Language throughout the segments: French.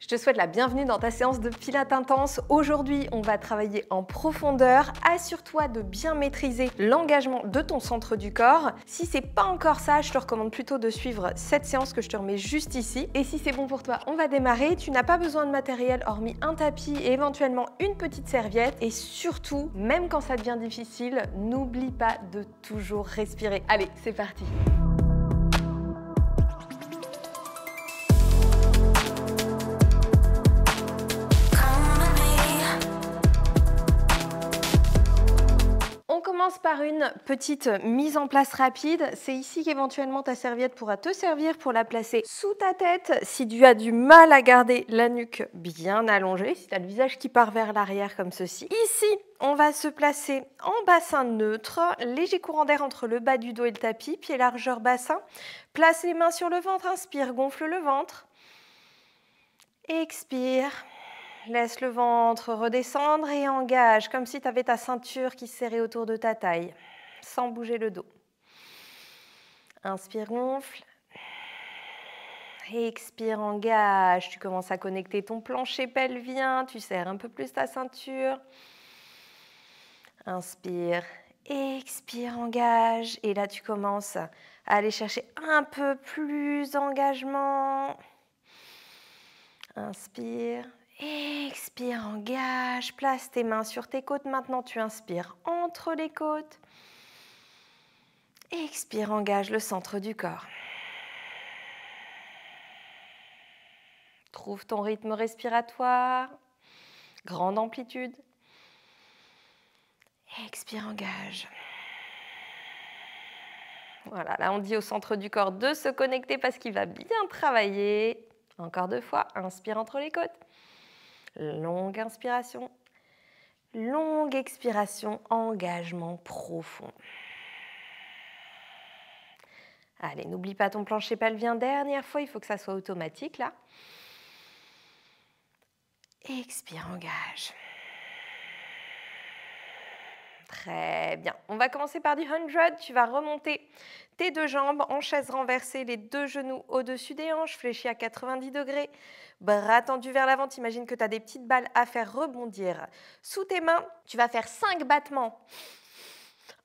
Je te souhaite la bienvenue dans ta séance de Pilates intense. Aujourd'hui, on va travailler en profondeur. Assure-toi de bien maîtriser l'engagement de ton centre du corps. Si c'est pas encore ça, je te recommande plutôt de suivre cette séance que je te remets juste ici. Et si c'est bon pour toi, on va démarrer. Tu n'as pas besoin de matériel hormis un tapis et éventuellement une petite serviette. Et surtout, même quand ça devient difficile, n'oublie pas de toujours respirer. Allez, c'est parti. commence par une petite mise en place rapide. C'est ici qu'éventuellement ta serviette pourra te servir pour la placer sous ta tête si tu as du mal à garder la nuque bien allongée, si tu as le visage qui part vers l'arrière comme ceci. Ici, on va se placer en bassin neutre, léger courant d'air entre le bas du dos et le tapis, pied largeur bassin. Place les mains sur le ventre, inspire, gonfle le ventre. Expire. Laisse le ventre redescendre et engage comme si tu avais ta ceinture qui serrait autour de ta taille, sans bouger le dos. Inspire, gonfle. Expire, engage. Tu commences à connecter ton plancher pelvien. Tu serres un peu plus ta ceinture. Inspire, expire, engage. Et là, tu commences à aller chercher un peu plus d'engagement. Inspire. Expire, engage, place tes mains sur tes côtes. Maintenant, tu inspires entre les côtes. Expire, engage le centre du corps. Trouve ton rythme respiratoire. Grande amplitude. Expire, engage. Voilà, là on dit au centre du corps de se connecter parce qu'il va bien travailler. Encore deux fois, inspire entre les côtes. Longue inspiration. Longue expiration, engagement profond. Allez, n'oublie pas ton plancher pelvien. Dernière fois, il faut que ça soit automatique là. Expire, engage. Très bien. On va commencer par du 100. Tu vas remonter tes deux jambes en chaise renversée, les deux genoux au-dessus des hanches, fléchis à 90 degrés, bras tendus vers l'avant. Imagine que tu as des petites balles à faire rebondir. Sous tes mains, tu vas faire 5 battements.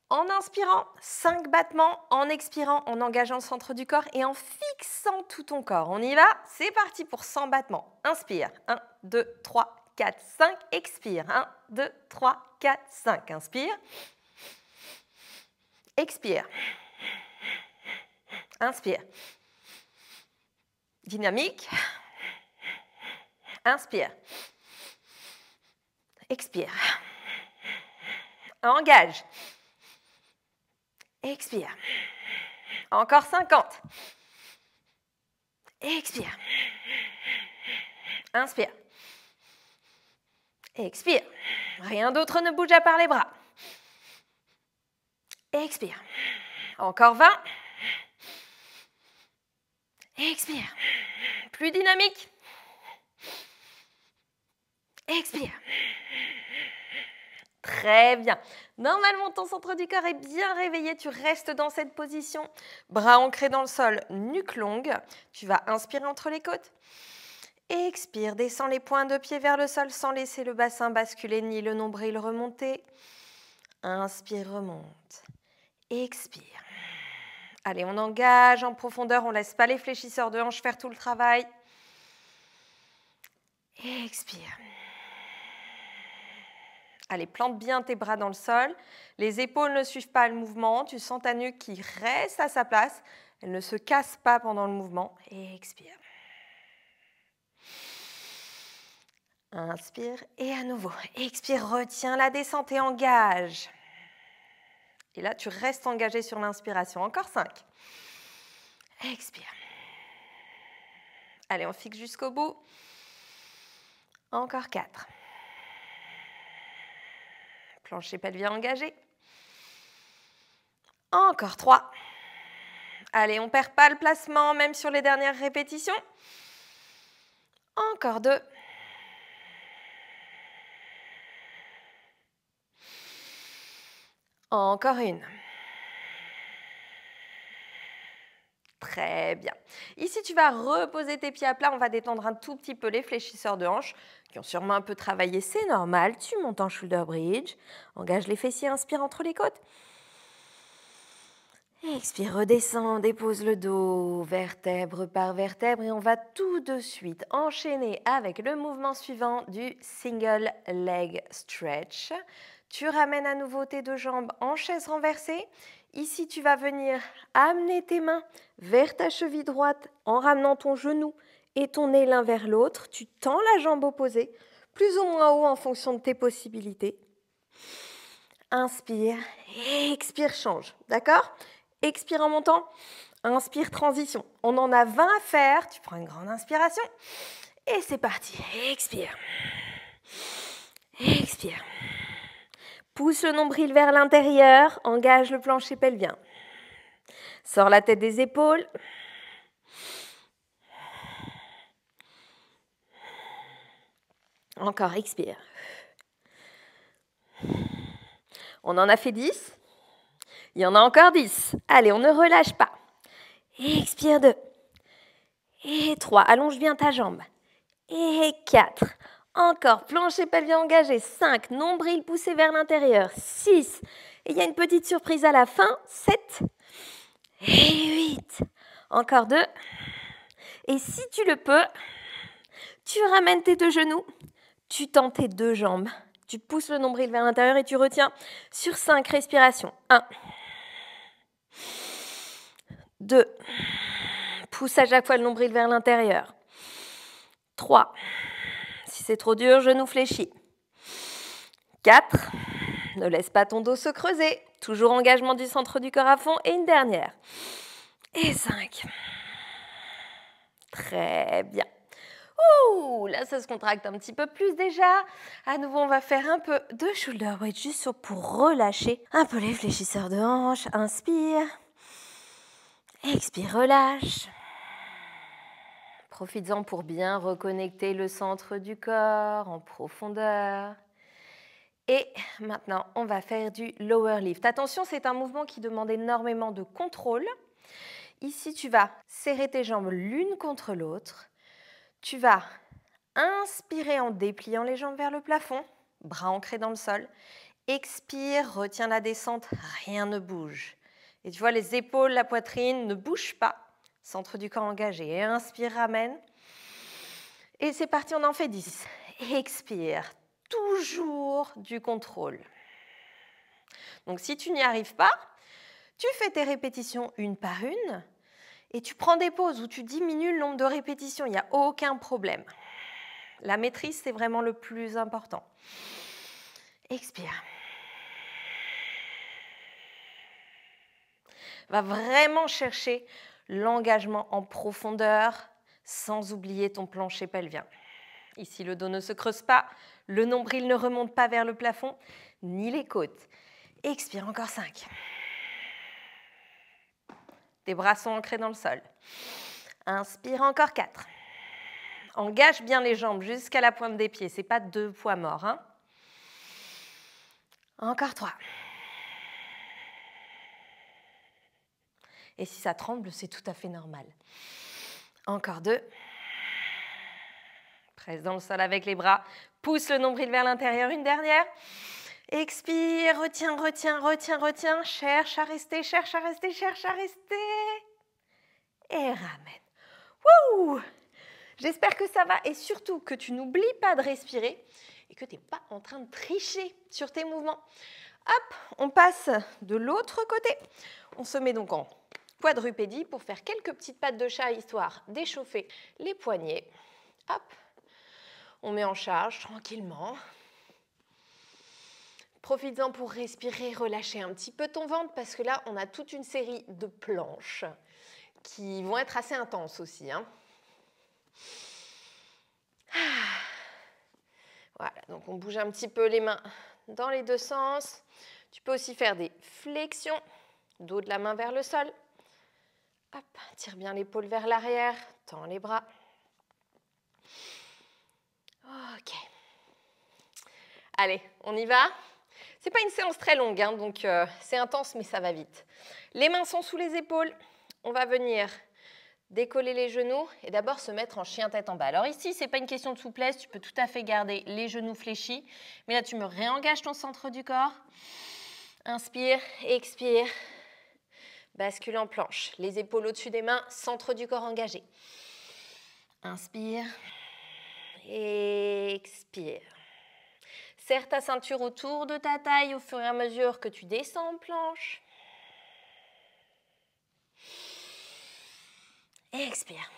En inspirant, 5 battements, en expirant, en engageant le centre du corps et en fixant tout ton corps. On y va, c'est parti pour 100 battements. Inspire, 1, 2, 3, 4, 5, expire, 1, 2, 3, 4, 5. Inspire. Expire. Inspire. Dynamique. Inspire. Expire. Engage. Expire. Encore 50. Expire. Inspire. Expire. Rien d'autre ne bouge à part les bras. Expire. Encore 20. Expire. Plus dynamique. Expire. Très bien. Normalement, ton centre du corps est bien réveillé. Tu restes dans cette position. Bras ancrés dans le sol, nuque longue. Tu vas inspirer entre les côtes. Expire, descends les points de pied vers le sol sans laisser le bassin basculer ni le nombril remonter. Inspire, remonte. Expire. Allez, on engage en profondeur, on laisse pas les fléchisseurs de hanches faire tout le travail. Expire. Allez, plante bien tes bras dans le sol. Les épaules ne suivent pas le mouvement. Tu sens ta nuque qui reste à sa place. Elle ne se casse pas pendant le mouvement. Expire. Inspire et à nouveau. Expire, retiens la descente et engage. Et là, tu restes engagé sur l'inspiration. Encore 5. Expire. Allez, on fixe jusqu'au bout. Encore 4. Plancher pelvien engagé. Encore trois. Allez, on perd pas le placement, même sur les dernières répétitions. Encore deux. Encore une. Très bien. Ici, tu vas reposer tes pieds à plat. On va détendre un tout petit peu les fléchisseurs de hanches qui ont sûrement un peu travaillé. C'est normal. Tu montes en shoulder bridge. Engage les fessiers, inspire entre les côtes. Expire, redescend, dépose le dos, vertèbre par vertèbre et on va tout de suite enchaîner avec le mouvement suivant du single leg stretch. Tu ramènes à nouveau tes deux jambes en chaise renversée. Ici, tu vas venir amener tes mains vers ta cheville droite en ramenant ton genou et ton nez l'un vers l'autre. Tu tends la jambe opposée, plus ou moins haut en fonction de tes possibilités. Inspire, expire, change. D'accord expire en montant, inspire, transition. On en a 20 à faire, tu prends une grande inspiration et c'est parti. Expire. Expire. Pousse le nombril vers l'intérieur, engage le plancher pelvien. Sors la tête des épaules. Encore, expire. On en a fait 10. Il y en a encore 10. Allez, on ne relâche pas. expire 2. Et 3. Allonge bien ta jambe. Et 4. Encore, plancher pelvien engagé. 5. Nombril poussé vers l'intérieur. 6. Et il y a une petite surprise à la fin. 7. Et 8. Encore deux. Et si tu le peux, tu ramènes tes deux genoux. Tu tends tes deux jambes. Tu pousses le nombril vers l'intérieur et tu retiens sur 5 respirations. 1. 2. Pousse à chaque fois le nombril vers l'intérieur. 3. Si c'est trop dur, genou fléchi. 4. Ne laisse pas ton dos se creuser. Toujours engagement du centre du corps à fond. Et une dernière. Et 5. Très bien là, ça se contracte un petit peu plus déjà. À nouveau, on va faire un peu de shoulder weight juste pour relâcher un peu les fléchisseurs de hanche. Inspire. Expire, relâche. Profites-en pour bien reconnecter le centre du corps en profondeur. Et maintenant, on va faire du lower lift. Attention, c'est un mouvement qui demande énormément de contrôle. Ici, tu vas serrer tes jambes l'une contre l'autre tu vas inspirer en dépliant les jambes vers le plafond, bras ancrés dans le sol. Expire, retiens la descente, rien ne bouge. Et tu vois, les épaules, la poitrine ne bougent pas. Centre du corps engagé. inspire, ramène. Et c'est parti, on en fait 10. Expire. Toujours du contrôle. Donc si tu n'y arrives pas, tu fais tes répétitions une par une et tu prends des pauses ou tu diminues le nombre de répétitions, il n'y a aucun problème. La maîtrise, c'est vraiment le plus important. Expire. Va vraiment chercher l'engagement en profondeur sans oublier ton plancher pelvien. Ici, le dos ne se creuse pas, le nombril ne remonte pas vers le plafond, ni les côtes. Expire encore 5. Tes bras sont ancrés dans le sol. Inspire encore 4. Engage bien les jambes jusqu'à la pointe des pieds. C'est pas deux poids morts. Hein encore 3. Et si ça tremble, c'est tout à fait normal. Encore deux. Presse dans le sol avec les bras. Pousse le nombril vers l'intérieur. Une dernière. Expire, retiens, retiens, retiens, retiens. Cherche à rester, cherche à rester, cherche à rester. Et ramène. Wouh J'espère que ça va et surtout que tu n'oublies pas de respirer et que tu n'es pas en train de tricher sur tes mouvements. Hop, on passe de l'autre côté. On se met donc en quadrupédie pour faire quelques petites pattes de chat histoire d'échauffer les poignets. Hop, on met en charge tranquillement. Profites-en pour respirer, relâcher un petit peu ton ventre parce que là, on a toute une série de planches qui vont être assez intenses aussi. Hein. Ah. Voilà, donc on bouge un petit peu les mains dans les deux sens. Tu peux aussi faire des flexions, dos de la main vers le sol. Hop, tire bien l'épaule vers l'arrière, tend les bras. Ok. Allez, on y va c'est pas une séance très longue, hein, donc euh, c'est intense, mais ça va vite. Les mains sont sous les épaules. On va venir décoller les genoux et d'abord se mettre en chien tête en bas. Alors ici, n'est pas une question de souplesse, tu peux tout à fait garder les genoux fléchis, mais là tu me réengages ton centre du corps. Inspire, expire. Bascule en planche, les épaules au-dessus des mains, centre du corps engagé. Inspire, expire. Serre ta ceinture autour de ta taille au fur et à mesure que tu descends en planche. Et expire.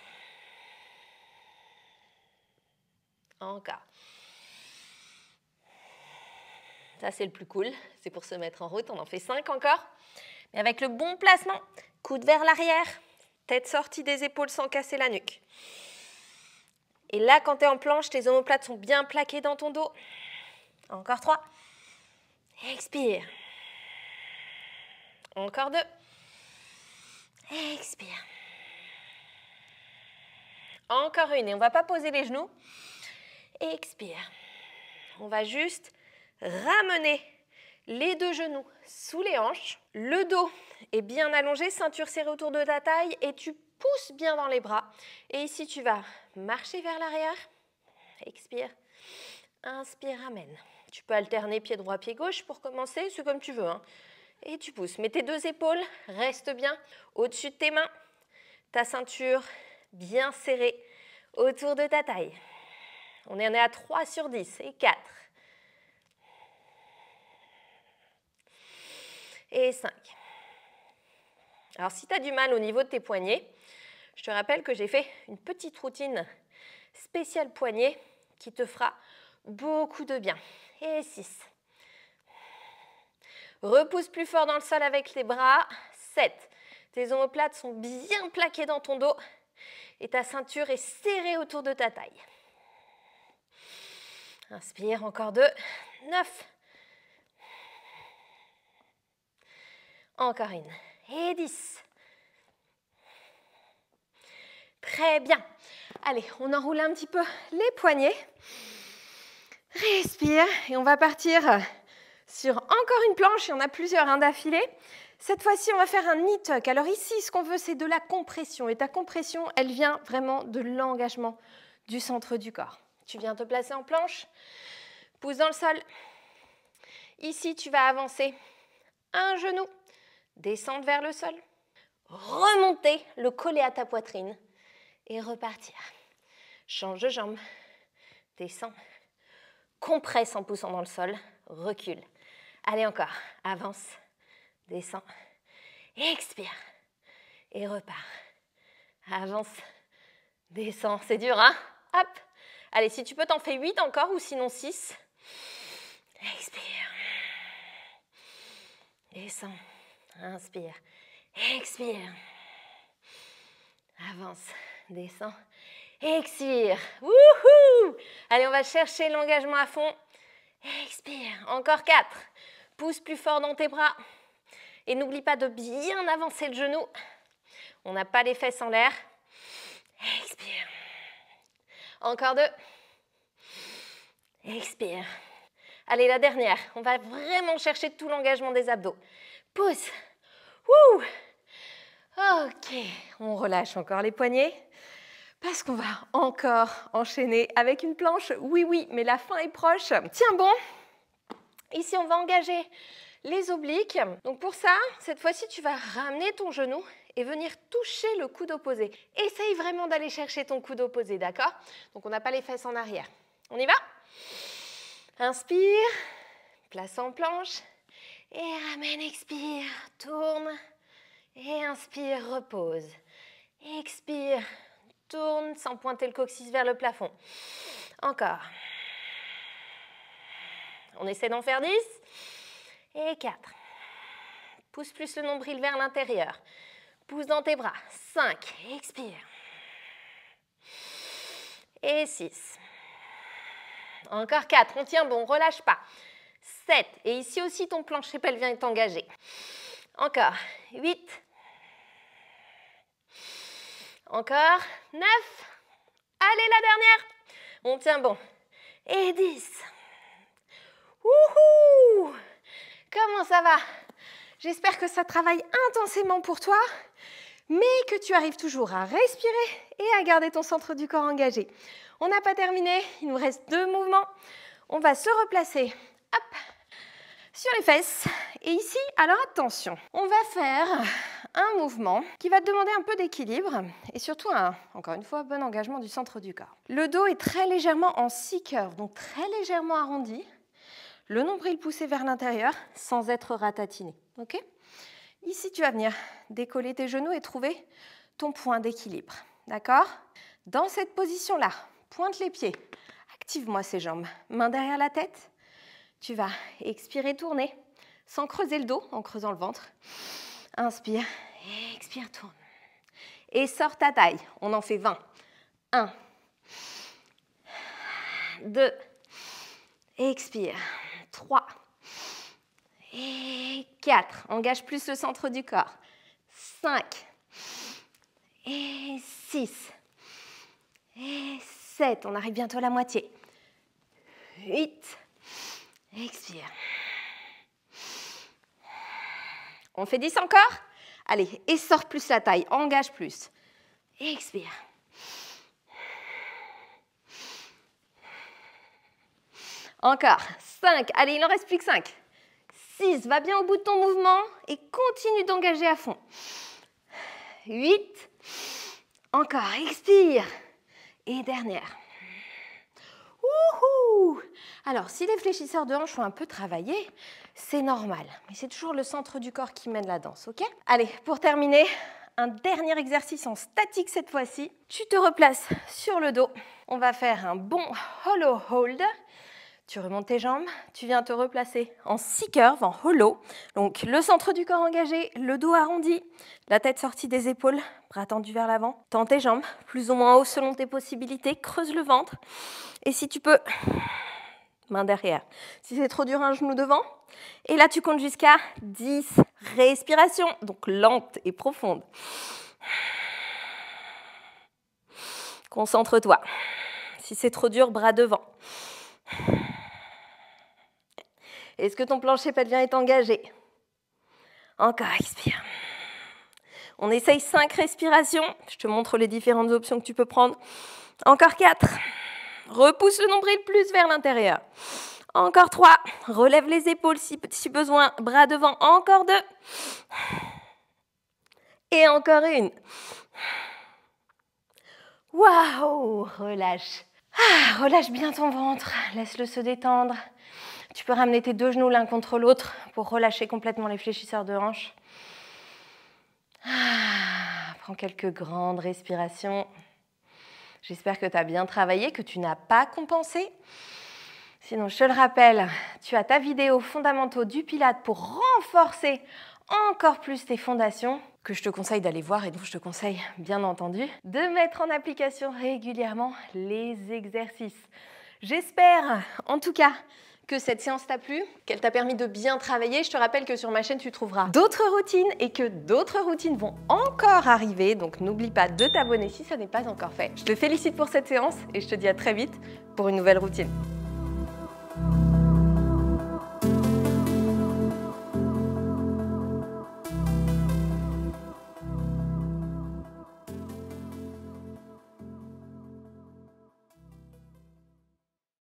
Encore. Ça, c'est le plus cool. C'est pour se mettre en route. On en fait 5 encore. Mais avec le bon placement, coude vers l'arrière, tête sortie des épaules sans casser la nuque. Et là, quand tu es en planche, tes omoplates sont bien plaquées dans ton dos. Encore trois. Expire. Encore deux. Expire. Encore une. Et on ne va pas poser les genoux. Expire. On va juste ramener les deux genoux sous les hanches. Le dos est bien allongé, ceinture serrée autour de ta taille et tu pousses bien dans les bras. Et ici, tu vas marcher vers l'arrière. Expire. Inspire, amène. Tu peux alterner pied droit, pied gauche pour commencer, c'est comme tu veux. Hein. Et tu pousses. Mets tes deux épaules, reste bien au-dessus de tes mains. Ta ceinture bien serrée autour de ta taille. On en est à 3 sur 10 et 4. Et 5. Alors si tu as du mal au niveau de tes poignets, je te rappelle que j'ai fait une petite routine spéciale poignée qui te fera Beaucoup de bien. Et 6. Repousse plus fort dans le sol avec les bras. 7. Tes omoplates sont bien plaquées dans ton dos et ta ceinture est serrée autour de ta taille. Inspire, encore 2. 9. Encore une. Et 10. Très bien. Allez, on enroule un petit peu les poignets. Respire et on va partir sur encore une planche y en a plusieurs hein, d'affilée. Cette fois-ci, on va faire un knee tuck. Alors ici, ce qu'on veut, c'est de la compression. Et ta compression, elle vient vraiment de l'engagement du centre du corps. Tu viens te placer en planche, pousse dans le sol. Ici, tu vas avancer un genou, descendre vers le sol, remonter le collet à ta poitrine et repartir. Change de jambe, descends, compresse en poussant dans le sol, recule. Allez encore, avance, descends, expire et repars. Avance, descends, c'est dur, hein Hop Allez, si tu peux, t'en fais 8 encore ou sinon 6. Expire. Descends. Inspire. Expire. Avance. Descends. Expire. Wouhou Allez, on va chercher l'engagement à fond. Expire. Encore 4. Pousse plus fort dans tes bras. Et n'oublie pas de bien avancer le genou. On n'a pas les fesses en l'air. Expire. Encore deux. Expire. Allez, la dernière. On va vraiment chercher tout l'engagement des abdos. Pousse. Wouh Ok. On relâche encore les poignets parce qu'on va encore enchaîner avec une planche. Oui, oui, mais la fin est proche. Tiens bon, ici on va engager les obliques. Donc pour ça, cette fois-ci, tu vas ramener ton genou et venir toucher le coude opposé. Essaye vraiment d'aller chercher ton coude opposé, d'accord Donc on n'a pas les fesses en arrière. On y va Inspire, place en planche, et ramène, expire, tourne, et inspire, repose. Expire, tourne sans pointer le coccyx vers le plafond. Encore. On essaie d'en faire 10. Et 4. Pousse plus le nombril vers l'intérieur. Pousse dans tes bras. 5. Expire. Et 6. Encore 4. On tient bon, relâche pas. 7. Et ici aussi, ton plancher pelvien est engagé. Encore. 8. Encore. 9. Allez, la dernière. On tient bon. Et 10. Wouhou Comment ça va J'espère que ça travaille intensément pour toi, mais que tu arrives toujours à respirer et à garder ton centre du corps engagé. On n'a pas terminé, il nous reste deux mouvements. On va se replacer. Hop sur les fesses. Et ici, alors attention, on va faire un mouvement qui va te demander un peu d'équilibre et surtout un, encore une fois, bon engagement du centre du corps. Le dos est très légèrement en six curves, donc très légèrement arrondi. Le nombril poussé vers l'intérieur sans être ratatiné. Ok Ici, tu vas venir décoller tes genoux et trouver ton point d'équilibre. D'accord Dans cette position-là, pointe les pieds. Active-moi ces jambes. Main derrière la tête, tu vas expirer, tourner, sans creuser le dos, en creusant le ventre. Inspire, expire, tourne. Et sort ta taille. On en fait 20. 1, 2, expire. 3, et 4. Engage plus le centre du corps. 5, et 6, et 7. On arrive bientôt à la moitié. 8, Expire. On fait 10 encore Allez, et sort plus la taille, engage plus. Expire. Encore. 5. Allez, il n'en reste plus que 5. 6. Va bien au bout de ton mouvement et continue d'engager à fond. 8. Encore. Expire. Et dernière. Alors, si les fléchisseurs de hanches sont un peu travaillés, c'est normal. Mais c'est toujours le centre du corps qui mène la danse, ok Allez, pour terminer, un dernier exercice en statique cette fois-ci. Tu te replaces sur le dos. On va faire un bon hollow hold. Tu remontes tes jambes, tu viens te replacer en six curves, en hollow. Donc le centre du corps engagé, le dos arrondi, la tête sortie des épaules, bras tendus vers l'avant. Tends tes jambes, plus ou moins haut selon tes possibilités, creuse le ventre. Et si tu peux, main derrière. Si c'est trop dur, un genou devant. Et là, tu comptes jusqu'à 10 respirations, donc lente et profonde. Concentre-toi. Si c'est trop dur, bras devant. Est-ce que ton plancher pelvien est engagé Encore expire. On essaye 5 respirations. Je te montre les différentes options que tu peux prendre. Encore 4. Repousse le nombril plus vers l'intérieur. Encore 3. Relève les épaules si, besoin. Bras devant. Encore 2. Et encore une. Waouh Relâche. Ah, relâche bien ton ventre. Laisse-le se détendre. Tu peux ramener tes deux genoux l'un contre l'autre pour relâcher complètement les fléchisseurs de hanches. Ah, prends quelques grandes respirations. J'espère que tu as bien travaillé, que tu n'as pas compensé. Sinon, je te le rappelle, tu as ta vidéo fondamentaux du Pilate pour renforcer encore plus tes fondations que je te conseille d'aller voir et dont je te conseille bien entendu de mettre en application régulièrement les exercices. J'espère en tout cas que cette séance t'a plu, qu'elle t'a permis de bien travailler. Je te rappelle que sur ma chaîne, tu trouveras d'autres routines et que d'autres routines vont encore arriver. Donc n'oublie pas de t'abonner si ça n'est pas encore fait. Je te félicite pour cette séance et je te dis à très vite pour une nouvelle routine.